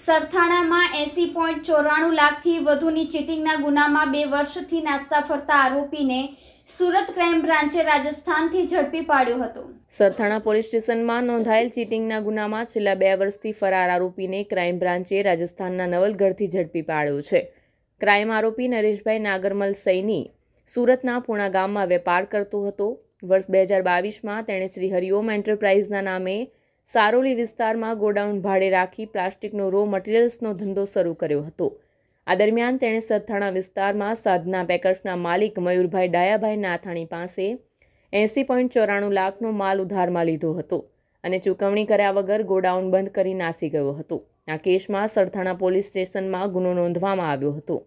સરથાણામાં એસી point ચોરાણું લાખથી વધુની ચીટિંગના ગુનામાં બે વર્ષથી નાસ્તા ફરતા આરોપીને સુરત ક્રાઇમ બ્રાન્ચે રાજસ્થાનથી ઝડપી પાડ્યો હતો સરથાણા પોલીસ સ્ટેશનમાં નોંધાયેલ ચીટિંગના ગુનામાં છેલ્લા બે વર્ષથી ફરાર આરોપીને ક્રાઇમ બ્રાન્ચે રાજસ્થાનના નવલગઢથી ઝડપી પાડ્યો છે ક્રાઇમ આરોપી નરેશભાઈ નાગરમલ સૈની સુરતના પૂણા ગામમાં વેપાર કરતો હતો વર્ષ બે હજાર બાવીસમાં તેણે શ્રી હરિઓમ એન્ટરપ્રાઇઝના નામે સારોલી વિસ્તારમાં ગોડાઉન ભાડે રાખી પ્લાસ્ટિકનો રો મટીરિયલ્સનો ધંધો શરૂ કર્યો હતો આ દરમિયાન તેણે સરથાણા વિસ્તારમાં સાધના પેકર્સના માલિક મયુરભાઈ ડાયાભાઈ નાથાણી પાસે એંસી પોઈન્ટ ચોરાણું લાખનો માલ ઉધારમાં લીધો હતો અને ચૂકવણી કર્યા વગર ગોડાઉન બંધ કરી નાસી ગયો હતો આ કેસમાં સરથાણા પોલીસ સ્ટેશનમાં ગુનો નોંધવામાં આવ્યો હતો